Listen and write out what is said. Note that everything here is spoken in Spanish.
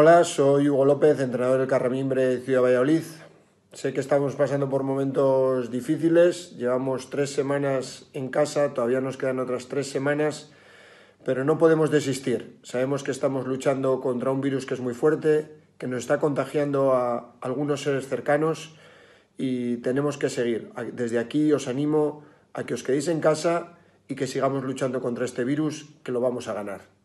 Hola, soy Hugo López, entrenador del Carramimbre Ciudad Valladolid. Sé que estamos pasando por momentos difíciles, llevamos tres semanas en casa, todavía nos quedan otras tres semanas, pero no podemos desistir. Sabemos que estamos luchando contra un virus que es muy fuerte, que nos está contagiando a algunos seres cercanos y tenemos que seguir. Desde aquí os animo a que os quedéis en casa y que sigamos luchando contra este virus, que lo vamos a ganar.